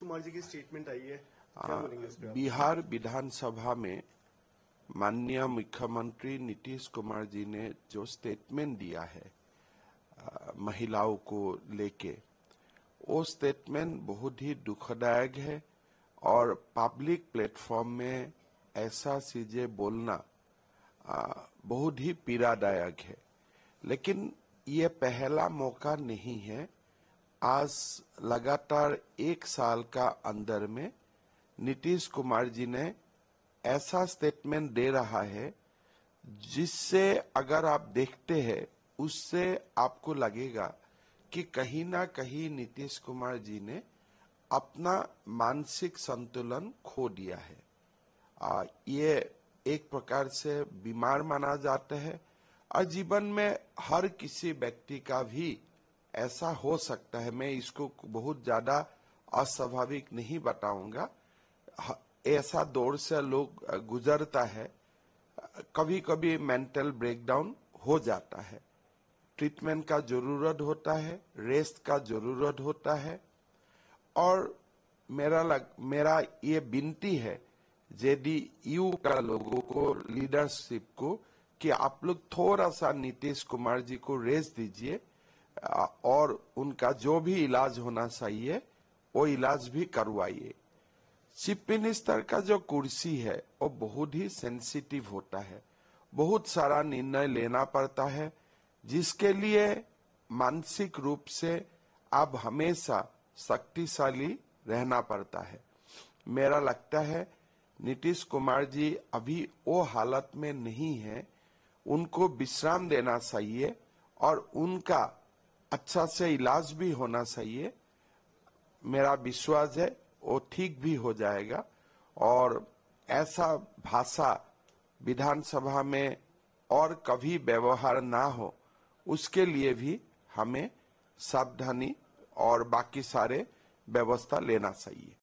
कुमार जी की स्टेटमेंट आई है हाँ, आ, बिहार विधानसभा में माननीय मुख्यमंत्री नीतीश कुमार जी ने जो स्टेटमेंट दिया है आ, महिलाओं को लेके वो स्टेटमेंट बहुत ही दुखदायक है और पब्लिक प्लेटफॉर्म में ऐसा चीजें बोलना आ, बहुत ही पीड़ादायक है लेकिन ये पहला मौका नहीं है आज लगातार एक साल का अंदर में नीतीश कुमार जी ने ऐसा स्टेटमेंट दे रहा है जिससे अगर आप देखते हैं उससे आपको लगेगा कि कहीं ना कहीं नीतीश कुमार जी ने अपना मानसिक संतुलन खो दिया है आ, ये एक प्रकार से बीमार माना जाता है और जीवन में हर किसी व्यक्ति का भी ऐसा हो सकता है मैं इसको बहुत ज्यादा अस्वाभाविक नहीं बताऊंगा ऐसा दौर से लोग गुजरता है कभी कभी मेंटल ब्रेकडाउन हो जाता है ट्रीटमेंट का जरूरत होता है रेस्ट का जरूरत होता है और मेरा लग, मेरा ये विनती है यदि यू का लोगों को लीडरशिप को कि आप लोग थोड़ा सा नीतीश कुमार जी को रेस्ट दीजिए और उनका जो भी इलाज होना चाहिए वो इलाज भी करवाइए चीफ मिनिस्टर का जो कुर्सी है वो बहुत ही सेंसिटिव होता है बहुत सारा निर्णय लेना पड़ता है जिसके लिए मानसिक रूप से अब हमेशा शक्तिशाली रहना पड़ता है मेरा लगता है नीतीश कुमार जी अभी वो हालत में नहीं है उनको विश्राम देना चाहिए और उनका अच्छा से इलाज भी होना चाहिए मेरा विश्वास है वो ठीक भी हो जाएगा और ऐसा भाषा विधानसभा में और कभी व्यवहार ना हो उसके लिए भी हमें सावधानी और बाकी सारे व्यवस्था लेना चाहिए